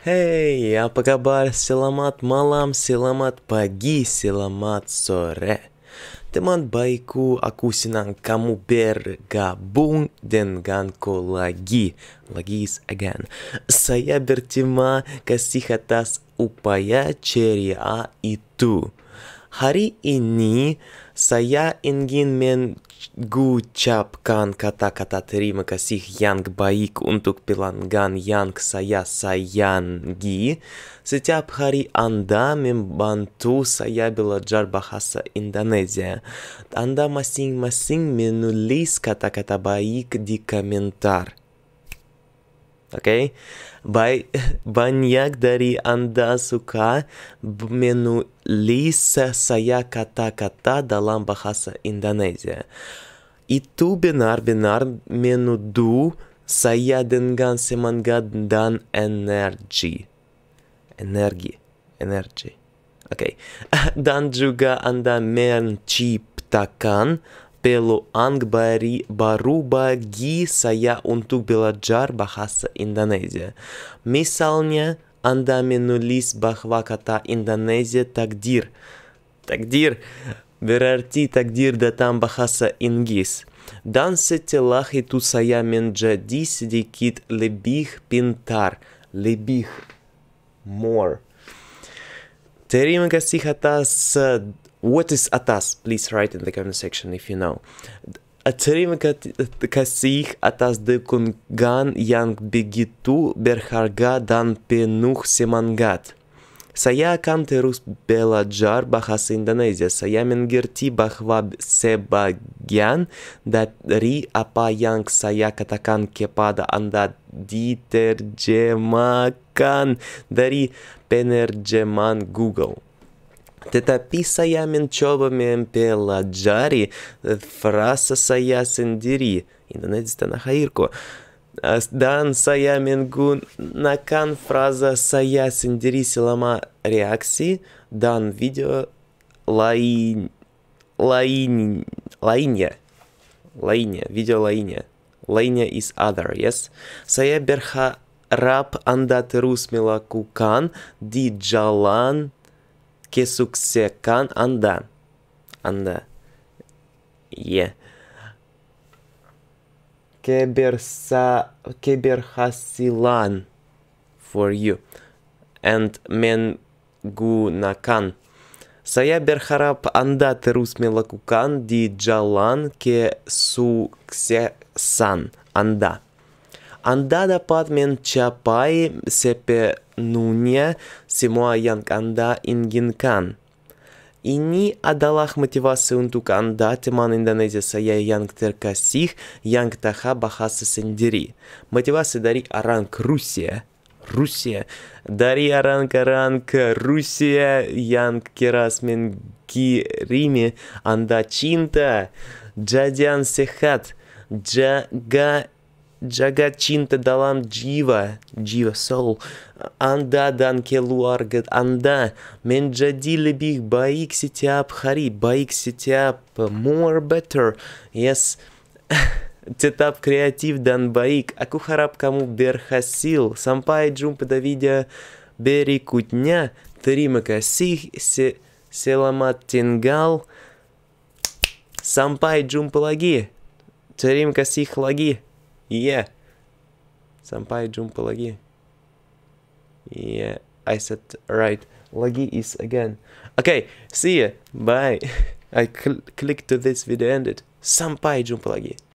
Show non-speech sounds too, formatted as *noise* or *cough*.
Hey, apa kabar? Selamat malam, selamat pagi, selamat sore. Teman baikku, aku senang kamu bergabung denganku lagi. Lagi again. Saya berterima kasih atas upaya ceria itu. Hari ini saya ingin men Gucapkan kata-kata terima kasih yang baik untuk pelanggan yang saya sayangi. Setiap hari Anda membantu saya belajar bahasa Indonesia. Anda masing-masing menulis kata-kata baik di komentar. Oke, okay? baik *laughs* banyak dari anda suka menulis saya kata-kata dalam bahasa Indonesia. Itu benar-benar menudu saya dengan semangat dan energi. Energi, energi. Oke, okay. *laughs* dan juga anda menciptakan pelu angbari baruba gi saya untuk belajar bahasa Indonesia. Misalnya, Anda menulis bahwa kata Indonesia takdir. Takdir berarti takdir datang bahasa Inggris. Dan setelah itu saya menjadi sedikit lebih pintar. Lebih. More. Terima kasih atas What is Atas? Please write in the comment section if you know. Atsarime kasih atas de kungan yang begitu berharga dan penuh semangat. Saya akan terus belajar bahasa Indonesia. Saya mengerti bahwa sebagian dari apa yang saya katakan kepada anda diterjemahkan dari penerjemahan Google. Тетапи сая менчобами пела джари, фраса сая сендири, индонезиста на хаирку. Дан сая мингун накан фраза сая сендири силама реакции, дан видео лаинь, лаинь, лаинья, лаинья, видео лаинья. Лейня is other, yes? Сая берха раб андат рус милакукан, ди джалан кесуксекан анда. Анда. Е. Кеберса... Кеберхасилан. For you. And гунакан Сая берхарап анда терус мелакукан ди джалан ке су ксе сан анда. Анда да падмен чапай сепе Нуне, Симоа Янканда Ингинкан. Ини адалах мотивации мотивация унтуканда тиман Индонезия сая янг теркасих янг таха бахаса сендери. Мотивация дари аранг Русия. Русия. Дари аранг аранг Русия янг керас менги риме анда чинта. Джадян сехат. Джага Джагачинта Далам Джива, Джива Сол, Анда Данкелуаргат Анда, Менджадили Бих Баик Ситиап Хари, Баик Ситиап More Better, Yes, *laughs* Тетап Креатив Дан Баик, акухараб Каму Берхасил, Сампай Джумпа Давидя Бери Кутня, Тримака Сих, се Селамат Тингал, Сампай лаги тримка Сих Лаги, Yeah. Sampai jumpa lagi. Yeah, I said right. Lagi is again. Okay, see ya. Bye. *laughs* I cl click to this video ended. Sampai jumpa lagi.